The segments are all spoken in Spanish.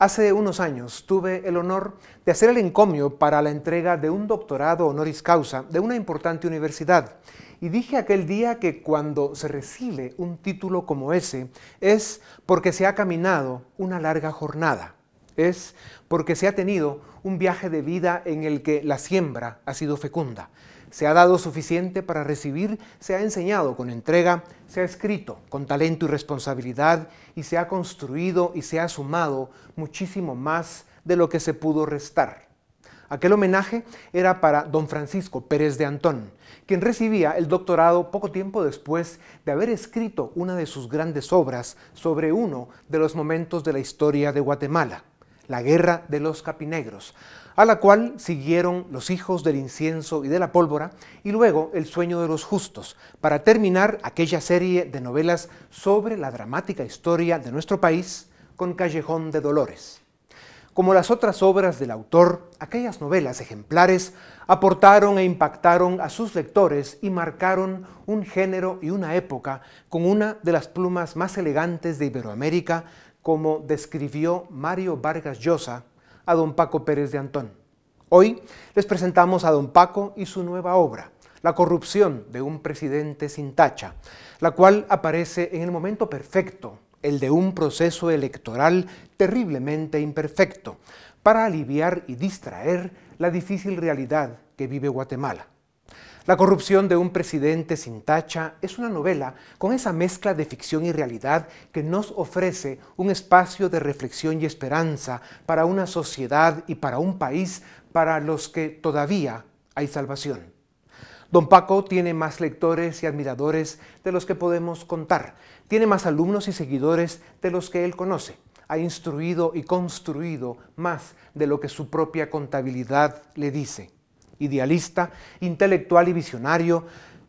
Hace unos años tuve el honor de hacer el encomio para la entrega de un doctorado honoris causa de una importante universidad y dije aquel día que cuando se recibe un título como ese es porque se ha caminado una larga jornada, es porque se ha tenido un viaje de vida en el que la siembra ha sido fecunda, se ha dado suficiente para recibir, se ha enseñado con entrega, se ha escrito con talento y responsabilidad y se ha construido y se ha sumado muchísimo más de lo que se pudo restar. Aquel homenaje era para don Francisco Pérez de Antón, quien recibía el doctorado poco tiempo después de haber escrito una de sus grandes obras sobre uno de los momentos de la historia de Guatemala, la Guerra de los Capinegros, a la cual siguieron los hijos del incienso y de la pólvora, y luego El sueño de los justos, para terminar aquella serie de novelas sobre la dramática historia de nuestro país con Callejón de Dolores. Como las otras obras del autor, aquellas novelas ejemplares aportaron e impactaron a sus lectores y marcaron un género y una época con una de las plumas más elegantes de Iberoamérica como describió Mario Vargas Llosa a don Paco Pérez de Antón. Hoy les presentamos a don Paco y su nueva obra, La corrupción de un presidente sin tacha, la cual aparece en el momento perfecto, el de un proceso electoral terriblemente imperfecto, para aliviar y distraer la difícil realidad que vive Guatemala. La corrupción de un presidente sin tacha es una novela con esa mezcla de ficción y realidad que nos ofrece un espacio de reflexión y esperanza para una sociedad y para un país para los que todavía hay salvación. Don Paco tiene más lectores y admiradores de los que podemos contar, tiene más alumnos y seguidores de los que él conoce, ha instruido y construido más de lo que su propia contabilidad le dice idealista, intelectual y visionario,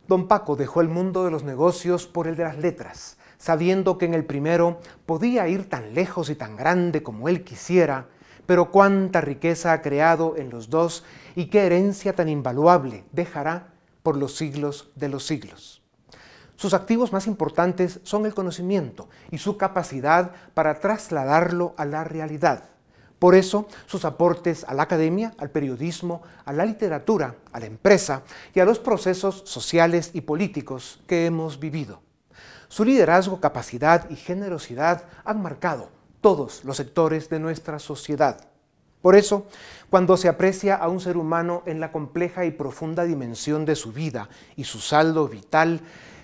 don Paco dejó el mundo de los negocios por el de las letras, sabiendo que en el primero podía ir tan lejos y tan grande como él quisiera, pero cuánta riqueza ha creado en los dos y qué herencia tan invaluable dejará por los siglos de los siglos. Sus activos más importantes son el conocimiento y su capacidad para trasladarlo a la realidad. Por eso, sus aportes a la academia, al periodismo, a la literatura, a la empresa y a los procesos sociales y políticos que hemos vivido. Su liderazgo, capacidad y generosidad han marcado todos los sectores de nuestra sociedad. Por eso, cuando se aprecia a un ser humano en la compleja y profunda dimensión de su vida y su saldo vital,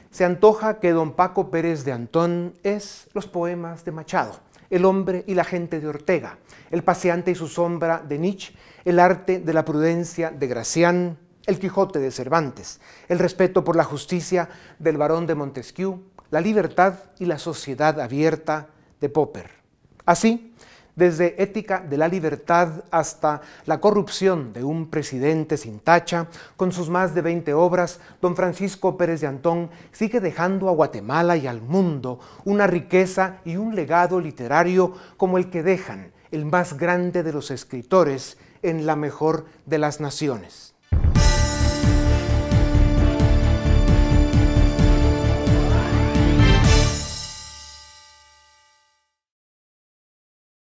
se antoja que don Paco Pérez de Antón es los poemas de Machado, el hombre y la gente de Ortega, El paseante y su sombra de Nietzsche, El arte de la prudencia de Gracián, El Quijote de Cervantes, El respeto por la justicia del barón de Montesquieu, La libertad y la sociedad abierta de Popper. Así, desde ética de la libertad hasta la corrupción de un presidente sin tacha, con sus más de 20 obras, don Francisco Pérez de Antón sigue dejando a Guatemala y al mundo una riqueza y un legado literario como el que dejan el más grande de los escritores en la mejor de las naciones.